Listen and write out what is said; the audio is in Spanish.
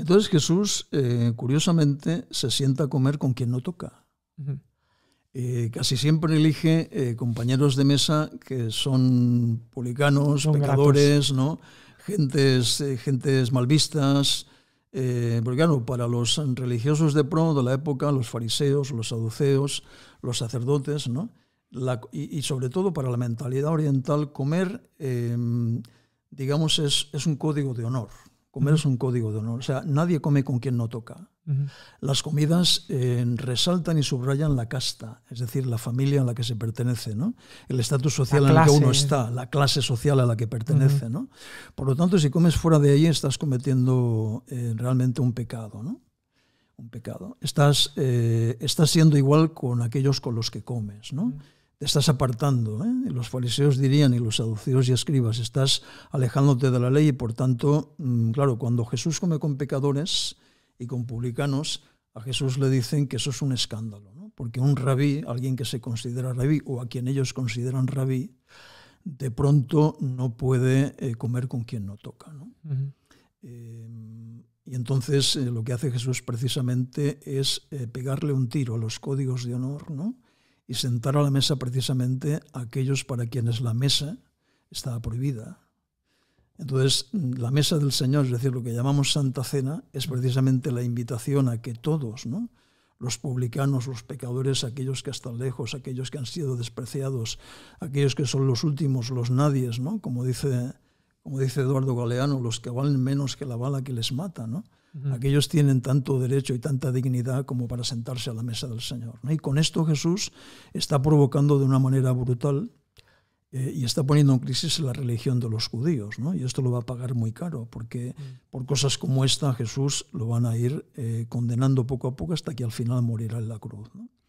Entonces Jesús, eh, curiosamente, se sienta a comer con quien no toca. Eh, casi siempre elige eh, compañeros de mesa que son publicanos, pecadores, ¿no? gentes, gentes malvistas. porque claro, para los religiosos de pro de la época, los fariseos, los saduceos, los sacerdotes, ¿no? y, sobre todo para la mentalidad oriental, comer, em, digamos, es un código de honor. Comer es un código de honor, o sea, nadie come con quien no toca. Las comidas eh, resaltan y subrayan la casta, es decir, la familia a la que se pertenece, ¿no? el estatus social en el que uno está, la clase social a la que pertenece. ¿no? Por lo tanto, si comes fuera de ahí, estás cometiendo eh, realmente un pecado. ¿no? Un pecado. Estás, eh, estás siendo igual con aquellos con los que comes. ¿no? te estás apartando. ¿eh? Los fariseos dirían, y los saduceos y escribas, estás alejándote de la ley y por tanto, mm, claro, cuando Jesús come con pecadores y con publicanos, a Jesús le dicen que eso es un escándalo, ¿no? porque un rabí, alguien que se considera rabí o a quien ellos consideran rabí, de pronto no puede eh, comer con quien no toca. ¿no? Eh, y entonces eh, lo que hace Jesús precisamente es pegarle un tiro a los códigos de honor, ¿no? y sentar a la mesa precisamente a aquellos para quienes la mesa estaba prohibida. Entonces, la mesa del Señor, es decir, lo que llamamos Santa Cena, es precisamente la invitación a que todos, ¿no? los publicanos, los pecadores, aquellos que están lejos, aquellos que han sido despreciados, aquellos que son los últimos, los nadies, ¿no? como, dice, como dice Eduardo Galeano, los que valen menos que la bala que les mata, ¿no? Aquellos tienen tanto derecho y tanta dignidad como para sentarse a la mesa del Señor. ¿no? Y con esto Jesús está provocando de una manera brutal eh, y está poniendo en crisis la religión de los judíos. ¿no? Y esto lo va a pagar muy caro, porque mm. por cosas como esta Jesús lo van a ir eh, condenando poco a poco hasta que al final morirá en la cruz. ¿no?